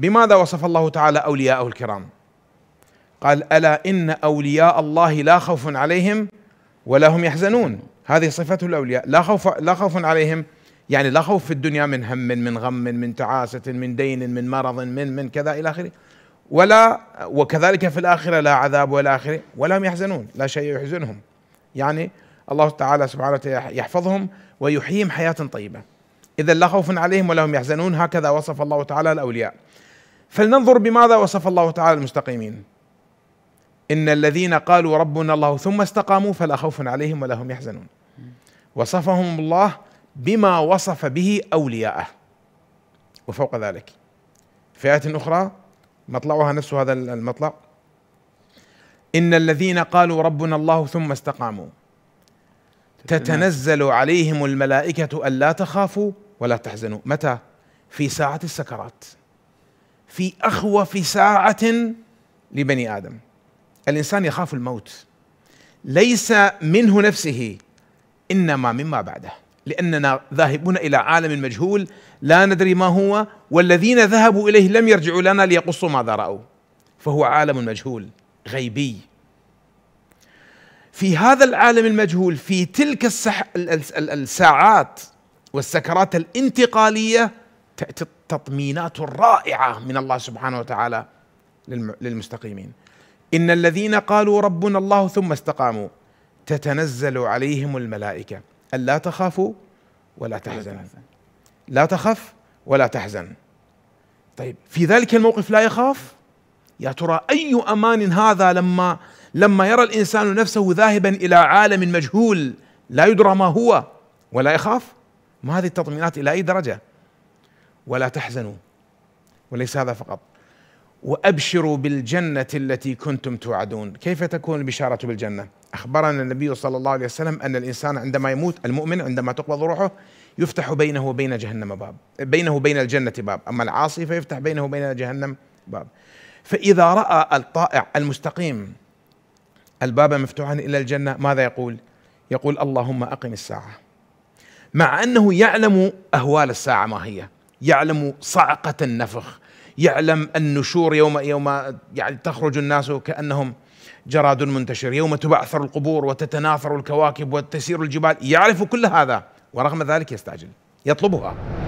بماذا وصف الله تعالى اولياءه الكرام؟ قال الا ان اولياء الله لا خوف عليهم ولا هم يحزنون هذه صفة الاولياء لا خوف لا خوف عليهم يعني لا خوف في الدنيا من هم من غم من تعاسة من دين من مرض من من كذا الى اخره ولا وكذلك في الاخره لا عذاب ولا اخره ولا هم يحزنون لا شيء يحزنهم يعني الله تعالى سبحانه وتعالى يحفظهم ويحييهم حياه طيبه اذا لا خوف عليهم ولا هم يحزنون هكذا وصف الله تعالى الاولياء فلننظر بماذا وصف الله تعالى المستقيمين إن الذين قالوا ربنا الله ثم استقاموا فلا خوف عليهم ولا هم يحزنون وصفهم الله بما وصف به أولياءه وفوق ذلك في آية أخرى مطلعها نفس هذا المطلع إن الذين قالوا ربنا الله ثم استقاموا تتنزل عليهم الملائكة ألا تخافوا ولا تحزنوا متى؟ في ساعة السكرات في اخوف ساعه لبني ادم الانسان يخاف الموت ليس منه نفسه انما مما بعده لاننا ذاهبون الى عالم مجهول لا ندري ما هو والذين ذهبوا اليه لم يرجعوا لنا ليقصوا ماذا راوا فهو عالم مجهول غيبي في هذا العالم المجهول في تلك الساعات والسكرات الانتقاليه تأتي التطمينات الرائعة من الله سبحانه وتعالى للمستقيمين إن الذين قالوا ربنا الله ثم استقاموا تتنزل عليهم الملائكة ألا تخافوا ولا تحزنوا لا تخف ولا تحزن طيب في ذلك الموقف لا يخاف يا ترى أي أمان هذا لما لما يرى الإنسان نفسه ذاهبا إلى عالم مجهول لا يدرى ما هو ولا يخاف ما هذه التطمينات إلى أي درجة ولا تحزنوا وليس هذا فقط وابشروا بالجنه التي كنتم توعدون، كيف تكون البشاره بالجنه؟ اخبرنا النبي صلى الله عليه وسلم ان الانسان عندما يموت المؤمن عندما تقبض روحه يفتح بينه وبين جهنم باب، بينه وبين الجنه باب، اما العاصي فيفتح بينه وبين جهنم باب. فاذا راى الطائع المستقيم الباب مفتوحا الى الجنه ماذا يقول؟ يقول اللهم اقم الساعه. مع انه يعلم اهوال الساعه ما هي، يعلم صعقة النفخ يعلم النشور يوم يوم يعني تخرج الناس كأنهم جراد منتشر يوم تبعثر القبور وتتناثر الكواكب وتسير الجبال يعرف كل هذا ورغم ذلك يستعجل يطلبها